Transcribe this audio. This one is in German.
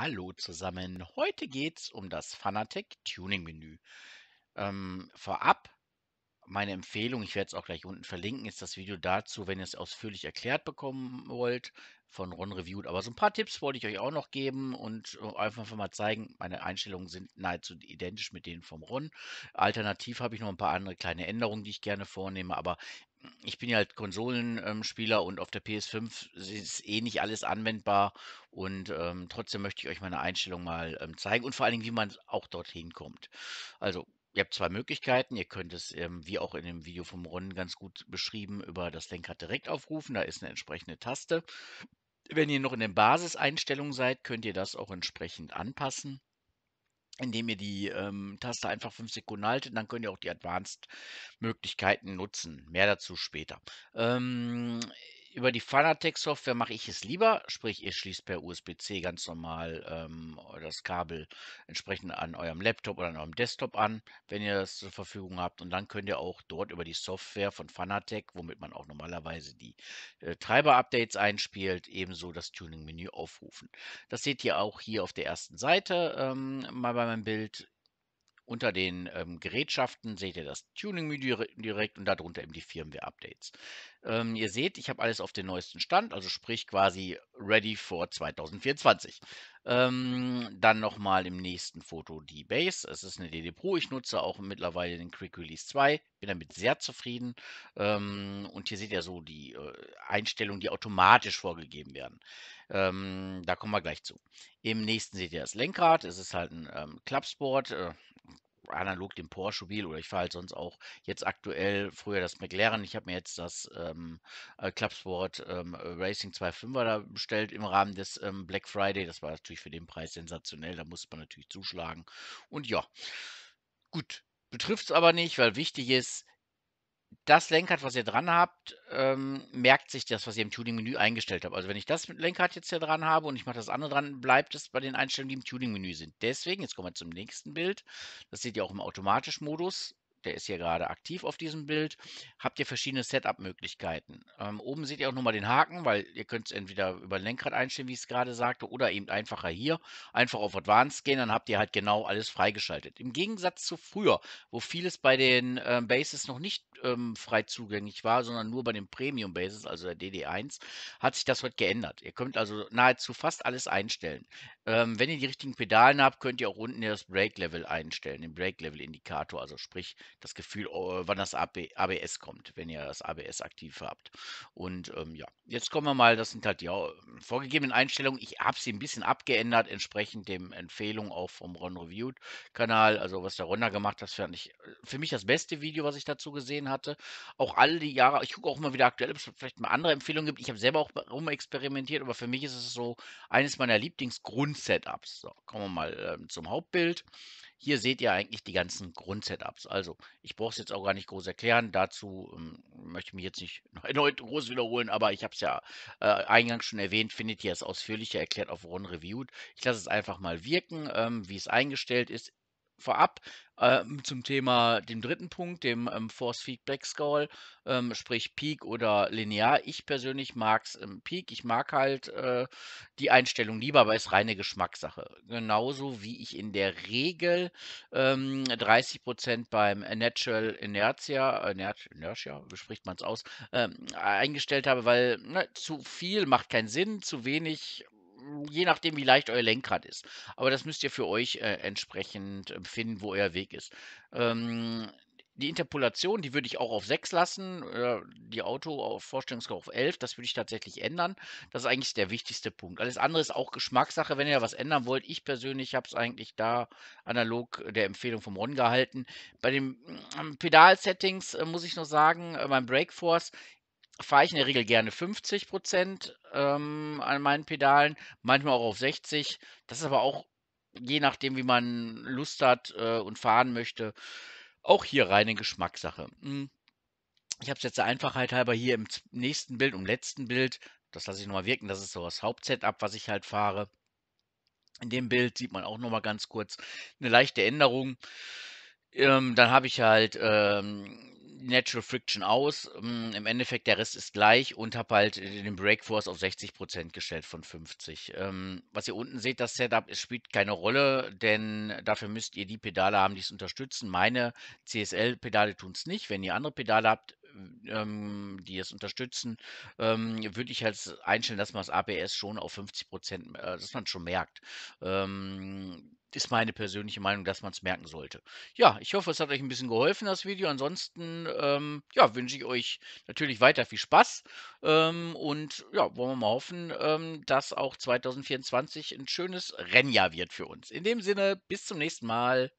Hallo zusammen. Heute geht es um das Fanatec Tuning Menü. Ähm, vorab meine Empfehlung, ich werde es auch gleich unten verlinken, ist das Video dazu, wenn ihr es ausführlich erklärt bekommen wollt, von Ron Reviewed. Aber so ein paar Tipps wollte ich euch auch noch geben und äh, einfach mal zeigen, meine Einstellungen sind nahezu identisch mit denen vom Ron. Alternativ habe ich noch ein paar andere kleine Änderungen, die ich gerne vornehme, aber ich bin ja halt Konsolenspieler ähm, und auf der PS5 ist eh nicht alles anwendbar und ähm, trotzdem möchte ich euch meine Einstellung mal ähm, zeigen und vor allen Dingen, wie man auch dorthin kommt. Also Ihr habt zwei Möglichkeiten. Ihr könnt es, ähm, wie auch in dem Video vom Ron ganz gut beschrieben, über das Lenkrad direkt aufrufen. Da ist eine entsprechende Taste. Wenn ihr noch in den Basiseinstellungen seid, könnt ihr das auch entsprechend anpassen indem ihr die ähm, Taste einfach fünf Sekunden haltet, dann könnt ihr auch die Advanced-Möglichkeiten nutzen. Mehr dazu später. Ähm, über die Fanatec-Software mache ich es lieber, sprich ihr schließt per USB-C ganz normal ähm, das Kabel entsprechend an eurem Laptop oder an eurem Desktop an, wenn ihr das zur Verfügung habt. Und dann könnt ihr auch dort über die Software von Fanatec, womit man auch normalerweise die äh, Treiber-Updates einspielt, ebenso das Tuning-Menü aufrufen. Das seht ihr auch hier auf der ersten Seite ähm, mal bei meinem Bild unter den ähm, Gerätschaften seht ihr das Tuning-Menü direkt und darunter eben die Firmware-Updates. Ähm, ihr seht, ich habe alles auf den neuesten Stand, also sprich quasi ready for 2024. Ähm, dann nochmal im nächsten Foto die Base. Es ist eine DD Pro. Ich nutze auch mittlerweile den Quick Release 2. Bin damit sehr zufrieden. Ähm, und hier seht ihr so die äh, Einstellungen, die automatisch vorgegeben werden. Ähm, da kommen wir gleich zu. Im nächsten seht ihr das Lenkrad. Es ist halt ein ähm, Klappsport. Äh, analog dem Porsche-Wheel oder ich fahre halt sonst auch jetzt aktuell früher das McLaren. Ich habe mir jetzt das ähm, äh, Clubsport ähm, Racing 2.5er da bestellt im Rahmen des ähm, Black Friday. Das war natürlich für den Preis sensationell. Da musste man natürlich zuschlagen. Und ja, gut. Betrifft es aber nicht, weil wichtig ist, das Lenkrad, was ihr dran habt, ähm, merkt sich das, was ihr im Tuning-Menü eingestellt habt. Also wenn ich das Lenkrad jetzt hier dran habe und ich mache das andere dran, bleibt es bei den Einstellungen, die im Tuning-Menü sind. Deswegen, jetzt kommen wir zum nächsten Bild. Das seht ihr auch im Automatisch-Modus. Der ist hier gerade aktiv auf diesem Bild. Habt ihr verschiedene Setup-Möglichkeiten. Ähm, oben seht ihr auch nochmal den Haken, weil ihr könnt es entweder über ein Lenkrad einstellen, wie ich es gerade sagte, oder eben einfacher hier. Einfach auf Advanced gehen, dann habt ihr halt genau alles freigeschaltet. Im Gegensatz zu früher, wo vieles bei den äh, Bases noch nicht ähm, frei zugänglich war, sondern nur bei den Premium Basis, also der DD1, hat sich das heute geändert. Ihr könnt also nahezu fast alles einstellen. Ähm, wenn ihr die richtigen Pedalen habt, könnt ihr auch unten das Brake Level einstellen, den Brake Level Indikator, also sprich das Gefühl, äh, wann das ABS kommt, wenn ihr das ABS aktiv habt. Und ähm, ja, jetzt kommen wir mal, das sind halt die äh, vorgegebenen Einstellungen. Ich habe sie ein bisschen abgeändert, entsprechend dem Empfehlung auch vom Ron Reviewed Kanal, also was der Ron da gemacht hat, fand ich äh, für mich das beste Video, was ich dazu gesehen habe hatte. Auch alle die Jahre, ich gucke auch immer wieder aktuell, ob es vielleicht mal andere Empfehlungen gibt. Ich habe selber auch rumexperimentiert, aber für mich ist es so eines meiner Lieblingsgrundsetups. So, kommen wir mal ähm, zum Hauptbild. Hier seht ihr eigentlich die ganzen Grundsetups. Also, ich brauche es jetzt auch gar nicht groß erklären. Dazu ähm, möchte ich mich jetzt nicht erneut groß wiederholen, aber ich habe es ja äh, eingangs schon erwähnt, findet ihr es ausführlicher erklärt auf Run Reviewed. Ich lasse es einfach mal wirken, ähm, wie es eingestellt ist vorab ähm, zum Thema dem dritten Punkt, dem ähm, Force Feedback Scroll, ähm, sprich Peak oder linear. Ich persönlich mag es im Peak. Ich mag halt äh, die Einstellung lieber, aber es reine Geschmackssache. Genauso wie ich in der Regel 30% ähm, beim Natural Inertia, Inertia, wie spricht man es aus, ähm, eingestellt habe, weil ne, zu viel macht keinen Sinn, zu wenig je nachdem, wie leicht euer Lenkrad ist. Aber das müsst ihr für euch äh, entsprechend empfinden, äh, wo euer Weg ist. Ähm, die Interpolation, die würde ich auch auf 6 lassen, äh, die Auto-Vorstellungsgrad auf 11, das würde ich tatsächlich ändern. Das ist eigentlich der wichtigste Punkt. Alles andere ist auch Geschmackssache, wenn ihr was ändern wollt. Ich persönlich habe es eigentlich da analog der Empfehlung vom Ron gehalten. Bei den ähm, Pedal-Settings äh, muss ich nur sagen, äh, mein Brake fahre ich in der Regel gerne 50 Prozent ähm, an meinen Pedalen, manchmal auch auf 60. Das ist aber auch je nachdem, wie man Lust hat äh, und fahren möchte, auch hier reine Geschmackssache. Hm. Ich habe es jetzt der Einfachheit halber hier im nächsten Bild im letzten Bild. Das lasse ich nochmal wirken. Das ist so das Hauptsetup, was ich halt fahre. In dem Bild sieht man auch nochmal ganz kurz eine leichte Änderung. Ähm, dann habe ich halt ähm, Natural Friction aus. Ähm, Im Endeffekt der Rest ist gleich und habe halt äh, den Brake Force auf 60% gestellt von 50. Ähm, was ihr unten seht, das Setup es spielt keine Rolle, denn dafür müsst ihr die Pedale haben, die es unterstützen. Meine CSL-Pedale tun es nicht. Wenn ihr andere Pedale habt, äh, ähm, die es unterstützen, würde ich halt einstellen, dass man das ABS schon auf 50 äh, dass man schon merkt ist meine persönliche Meinung, dass man es merken sollte. Ja, ich hoffe, es hat euch ein bisschen geholfen, das Video. Ansonsten ähm, ja, wünsche ich euch natürlich weiter viel Spaß ähm, und ja, wollen wir mal hoffen, ähm, dass auch 2024 ein schönes Rennjahr wird für uns. In dem Sinne, bis zum nächsten Mal.